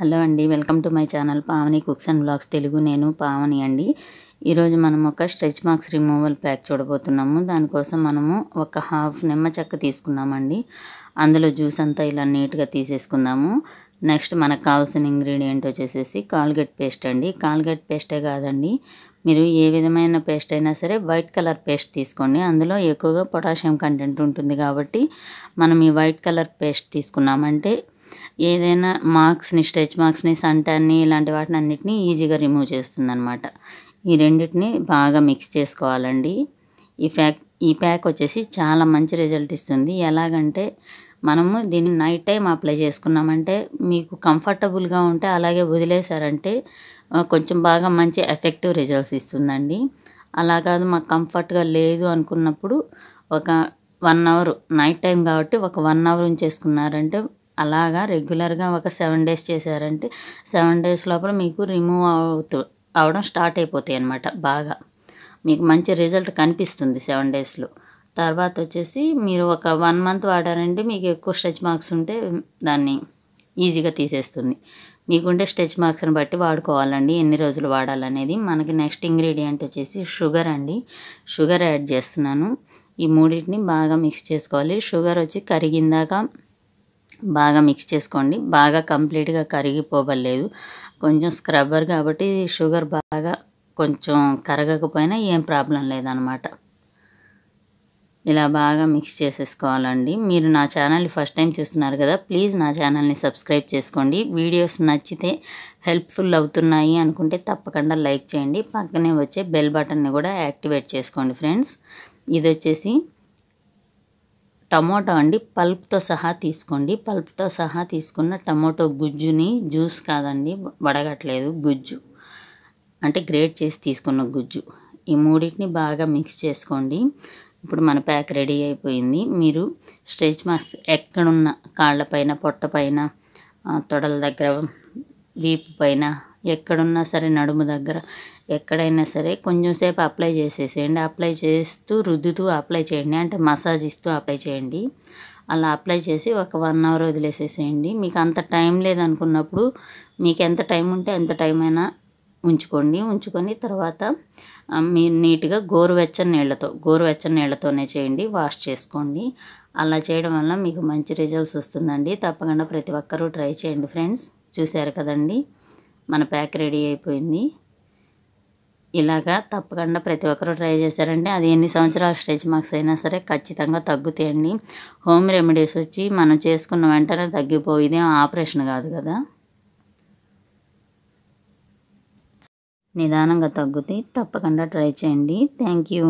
hello అండి welcome to my channel Pavani cooks and blogs Telugu నేను పావని అండి ఈరోజు మనం ఒక స్ట్రెచ్ మార్క్స్ రిమూవల్ ప్యాక్ చూడబోతున్నాము దానికోసం మనము ఒక హాఫ్ నిమ్మ చెక్క తీసుకున్నామండి అందులో జ్యూస్ అంతా ఇలా నీట్గా తీసేసుకుందాము నెక్స్ట్ మనకు కావాల్సిన ఇంగ్రీడియంట్ వచ్చేసేసి కాల్గెట్ పేస్ట్ అండి కాల్గెట్ పేస్టే కాదండి మీరు ఏ విధమైన పేస్ట్ అయినా సరే వైట్ కలర్ పేస్ట్ తీసుకోండి అందులో ఎక్కువగా పొటాషియం కంటెంట్ ఉంటుంది కాబట్టి మనం ఈ వైట్ కలర్ పేస్ట్ తీసుకున్నామంటే ఏదైనా మార్క్స్ని స్ట్రెచ్ మార్క్స్ని సంటాన్ని ఇలాంటి వాటిని అన్నిటినీ ఈజీగా రిమూవ్ చేస్తుందనమాట ఈ రెండింటిని బాగా మిక్స్ చేసుకోవాలండి ఈ ప్యాక్ ఈ ప్యాక్ వచ్చేసి చాలా మంచి రిజల్ట్ ఇస్తుంది ఎలాగంటే మనము దీన్ని నైట్ టైం అప్లై చేసుకున్నామంటే మీకు కంఫర్టబుల్గా ఉంటే అలాగే వదిలేశారంటే కొంచెం బాగా మంచి ఎఫెక్టివ్ రిజల్ట్స్ ఇస్తుందండి అలా కాదు మాకు కంఫర్ట్గా లేదు అనుకున్నప్పుడు ఒక వన్ అవర్ నైట్ టైం కాబట్టి ఒక వన్ అవర్ ఉంచేసుకున్నారంటే అలాగా రెగ్యులర్గా ఒక సెవెన్ డేస్ చేశారంటే సెవెన్ డేస్ లోపల మీకు రిమూవ్ అవుతూ అవడం స్టార్ట్ అయిపోతాయి అనమాట బాగా మీకు మంచి రిజల్ట్ కనిపిస్తుంది సెవెన్ డేస్లో తర్వాత వచ్చేసి మీరు ఒక వన్ మంత్ వాడారంటే మీకు ఎక్కువ స్ట్రెచ్ మార్క్స్ ఉంటే దాన్ని ఈజీగా తీసేస్తుంది మీకుండే స్ట్రెచ్ మార్క్స్ని బట్టి వాడుకోవాలండి ఎన్ని రోజులు వాడాలనేది మనకి నెక్స్ట్ ఇంగ్రీడియంట్ వచ్చేసి షుగర్ అండి షుగర్ యాడ్ చేస్తున్నాను ఈ మూడింటిని బాగా మిక్స్ చేసుకోవాలి షుగర్ వచ్చి కరిగిందాక బాగా మిక్స్ చేసుకోండి బాగా కంప్లీట్గా కరిగిపోవలేదు కొంచెం స్క్రబ్బర్ కాబట్టి షుగర్ బాగా కొంచెం కరగకపోయినా ఏం ప్రాబ్లం లేదనమాట ఇలా బాగా మిక్స్ చేసేసుకోవాలండి మీరు నా ఛానల్ని ఫస్ట్ టైం చూస్తున్నారు కదా ప్లీజ్ నా ఛానల్ని సబ్స్క్రైబ్ చేసుకోండి వీడియోస్ నచ్చితే హెల్ప్ఫుల్ అవుతున్నాయి అనుకుంటే తప్పకుండా లైక్ చేయండి పక్కనే వచ్చే బెల్ బటన్ని కూడా యాక్టివేట్ చేసుకోండి ఫ్రెండ్స్ ఇది వచ్చేసి టమోటా అండి పల్ప్తో సహా తీసుకోండి పల్ప్తో సహా తీసుకున్న టమోటో గుజ్జుని జ్యూస్ కాదండి వడగట్లేదు గుజ్జు అంటే గ్రేట్ చేసి తీసుకున్న గుజ్జు ఈ మూడింటిని బాగా మిక్స్ చేసుకోండి ఇప్పుడు మన ప్యాక్ రెడీ అయిపోయింది మీరు స్ట్రెచ్ మార్క్స్ ఎక్కడున్న కాళ్ళపైన పొట్టపైన తొడల దగ్గర వీపు పైన ఎక్కడున్నా సరే నడుము దగ్గర ఎక్కడైనా సరే కొంచెంసేపు అప్లై చేసేసేయండి అప్లై చేస్తూ రుద్దుతూ అప్లై చేయండి అంటే మసాజ్ ఇస్తూ అప్లై చేయండి అలా అప్లై చేసి ఒక వన్ అవర్ వదిలేసేసేయండి మీకు అంత టైం లేదనుకున్నప్పుడు మీకు ఎంత టైం ఉంటే ఎంత టైం అయినా ఉంచుకోండి ఉంచుకొని తర్వాత మీరు నీట్గా గోరువెచ్చని నీళ్ళతో గోరువెచ్చని నీళ్ళతోనే చేయండి వాష్ చేసుకోండి అలా చేయడం వల్ల మీకు మంచి రిజల్ట్స్ వస్తుందండి తప్పకుండా ప్రతి ఒక్కరూ ట్రై చేయండి ఫ్రెండ్స్ చూశారు కదండీ మన ప్యాక్ రెడీ అయిపోయింది ఇలాగా తప్పకుండా ప్రతి ఒక్కరూ ట్రై చేశారంటే అది ఎన్ని సంవత్సరాల స్టేజ్ మార్క్స్ అయినా సరే ఖచ్చితంగా తగ్గుతాయండి హోమ్ రెమెడీస్ వచ్చి మనం చేసుకున్న వెంటనే తగ్గిపోయేది ఆపరేషన్ కాదు కదా నిదానంగా తగ్గుతాయి తప్పకుండా ట్రై చేయండి థ్యాంక్ యూ